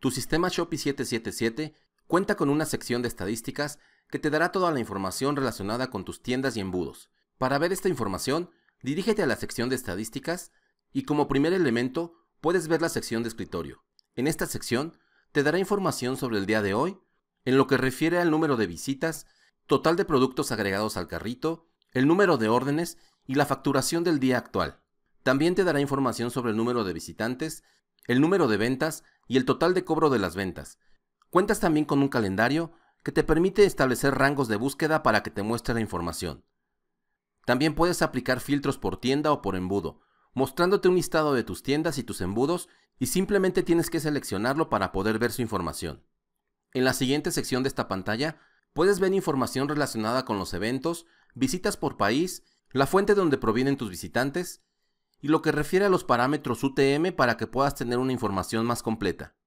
Tu sistema Shopee 777 cuenta con una sección de estadísticas que te dará toda la información relacionada con tus tiendas y embudos. Para ver esta información, dirígete a la sección de estadísticas y como primer elemento puedes ver la sección de escritorio. En esta sección te dará información sobre el día de hoy, en lo que refiere al número de visitas, total de productos agregados al carrito, el número de órdenes y la facturación del día actual. También te dará información sobre el número de visitantes, el número de ventas y el total de cobro de las ventas. Cuentas también con un calendario que te permite establecer rangos de búsqueda para que te muestre la información. También puedes aplicar filtros por tienda o por embudo, mostrándote un listado de tus tiendas y tus embudos y simplemente tienes que seleccionarlo para poder ver su información. En la siguiente sección de esta pantalla puedes ver información relacionada con los eventos, visitas por país, la fuente donde provienen tus visitantes, y lo que refiere a los parámetros UTM para que puedas tener una información más completa.